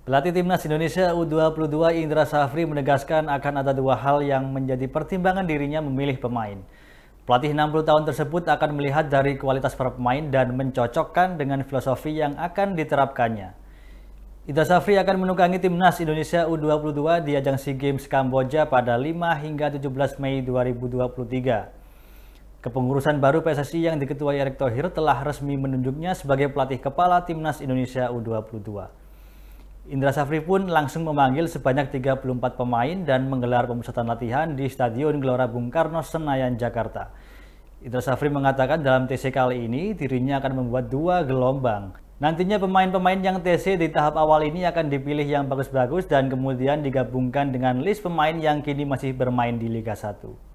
Pelatih Timnas Indonesia U22 Indra Safri menegaskan akan ada dua hal yang menjadi pertimbangan dirinya memilih pemain. Pelatih 60 tahun tersebut akan melihat dari kualitas para pemain dan mencocokkan dengan filosofi yang akan diterapkannya. Indra Safri akan menukangi Timnas Indonesia U22 di ajang SEA Games Kamboja pada 5 hingga 17 Mei 2023. Kepengurusan baru PSSI yang diketuai Erick Thohir telah resmi menunjuknya sebagai pelatih kepala Timnas Indonesia U22. Indra Safri pun langsung memanggil sebanyak 34 pemain dan menggelar pemusatan latihan di Stadion Gelora Bung Karno, Senayan, Jakarta. Indra Safri mengatakan dalam TC kali ini dirinya akan membuat dua gelombang. Nantinya pemain-pemain yang TC di tahap awal ini akan dipilih yang bagus-bagus dan kemudian digabungkan dengan list pemain yang kini masih bermain di Liga 1.